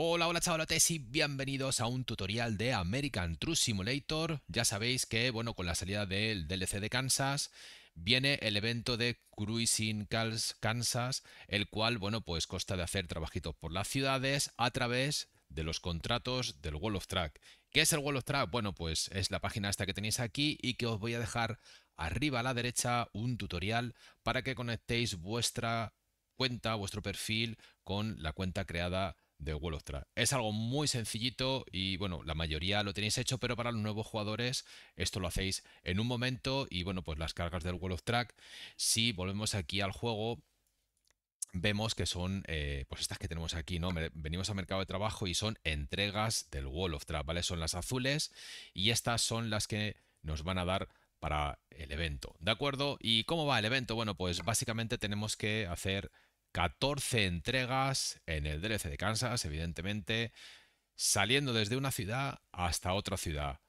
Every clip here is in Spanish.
Hola, hola chavalotes y bienvenidos a un tutorial de American True Simulator. Ya sabéis que, bueno, con la salida del DLC de Kansas, viene el evento de Cruising Kansas, el cual, bueno, pues consta de hacer trabajitos por las ciudades a través de los contratos del Wall of Track. ¿Qué es el Wall of Track? Bueno, pues es la página esta que tenéis aquí y que os voy a dejar arriba a la derecha un tutorial para que conectéis vuestra cuenta, vuestro perfil con la cuenta creada de Wall of Track. Es algo muy sencillito y bueno, la mayoría lo tenéis hecho, pero para los nuevos jugadores esto lo hacéis en un momento y bueno, pues las cargas del Wall of Track, si volvemos aquí al juego, vemos que son eh, pues estas que tenemos aquí, ¿no? Venimos al mercado de trabajo y son entregas del Wall of Track, ¿vale? Son las azules y estas son las que nos van a dar para el evento, ¿de acuerdo? ¿Y cómo va el evento? Bueno, pues básicamente tenemos que hacer 14 entregas en el DLC de Kansas, evidentemente, saliendo desde una ciudad hasta otra ciudad.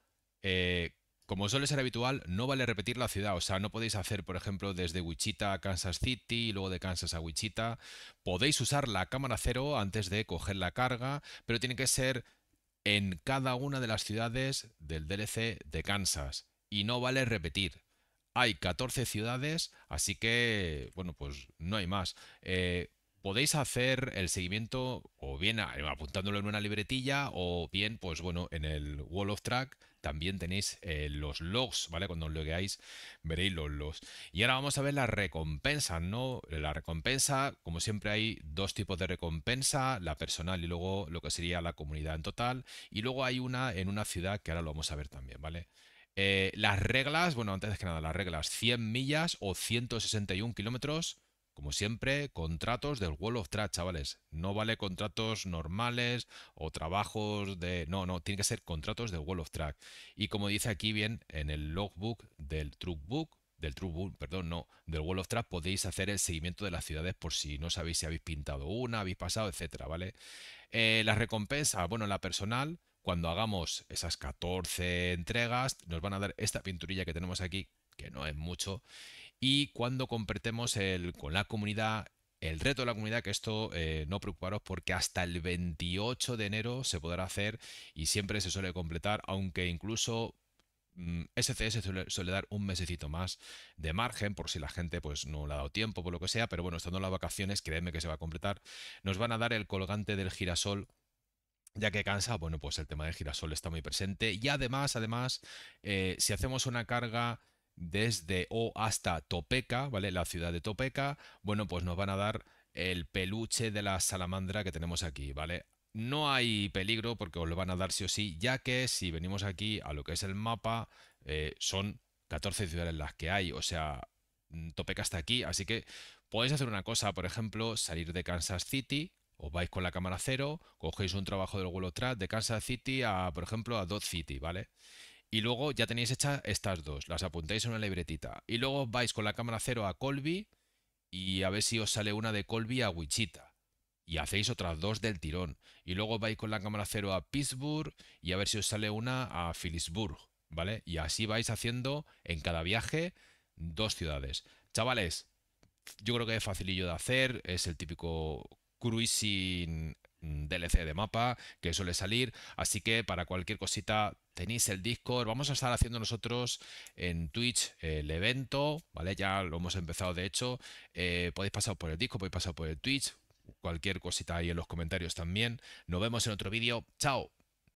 Eh, como suele ser habitual, no vale repetir la ciudad. O sea, no podéis hacer, por ejemplo, desde Wichita a Kansas City y luego de Kansas a Wichita. Podéis usar la cámara cero antes de coger la carga, pero tiene que ser en cada una de las ciudades del DLC de Kansas. Y no vale repetir. Hay 14 ciudades, así que, bueno, pues no hay más. Eh, podéis hacer el seguimiento o bien eh, apuntándolo en una libretilla o bien, pues bueno, en el wall of track también tenéis eh, los logs, ¿vale? Cuando os logueáis veréis los logs. Y ahora vamos a ver las recompensas, ¿no? La recompensa, como siempre hay dos tipos de recompensa, la personal y luego lo que sería la comunidad en total. Y luego hay una en una ciudad que ahora lo vamos a ver también, ¿vale? Eh, las reglas, bueno, antes que nada, las reglas, 100 millas o 161 kilómetros, como siempre, contratos del Wall of Track, chavales. No vale contratos normales o trabajos de... No, no, tiene que ser contratos del Wall of Track. Y como dice aquí bien, en el logbook del Truckbook, del truckbook, perdón, no, del Wall of Track podéis hacer el seguimiento de las ciudades por si no sabéis si habéis pintado una, habéis pasado, etcétera, ¿vale? Eh, las recompensas, bueno, la personal, cuando hagamos esas 14 entregas, nos van a dar esta pinturilla que tenemos aquí, que no es mucho. Y cuando completemos con la comunidad el reto de la comunidad, que esto eh, no preocuparos porque hasta el 28 de enero se podrá hacer y siempre se suele completar, aunque incluso SCS mm, suele, dar un mesecito más de margen por si la gente pues no le ha dado tiempo, por lo que sea, pero bueno, estando en las vacaciones, créeme que se va a completar, nos van a dar el colgante del girasol ya que Kansas, bueno, pues el tema de girasol está muy presente. Y además, además, eh, si hacemos una carga desde o hasta Topeka, ¿vale? La ciudad de Topeka, bueno, pues nos van a dar el peluche de la salamandra que tenemos aquí, ¿vale? No hay peligro porque os lo van a dar sí o sí, ya que si venimos aquí a lo que es el mapa, eh, son 14 ciudades las que hay, o sea, mm, Topeka está aquí, así que podéis hacer una cosa, por ejemplo, salir de Kansas City, os vais con la cámara cero, cogéis un trabajo del vuelo tras de Kansas City a, por ejemplo, a Dot City, ¿vale? Y luego ya tenéis hechas estas dos, las apuntáis en una libretita. Y luego vais con la cámara cero a Colby y a ver si os sale una de Colby a Wichita. Y hacéis otras dos del tirón. Y luego vais con la cámara cero a Pittsburgh y a ver si os sale una a Phillipsburg, ¿vale? Y así vais haciendo en cada viaje dos ciudades. Chavales, yo creo que es facilillo de hacer, es el típico Cruising mm, DLC de mapa que suele salir. Así que para cualquier cosita tenéis el Discord. Vamos a estar haciendo nosotros en Twitch el evento, ¿vale? Ya lo hemos empezado de hecho. Eh, podéis pasar por el Discord, podéis pasar por el Twitch. Cualquier cosita ahí en los comentarios también. Nos vemos en otro vídeo. Chao.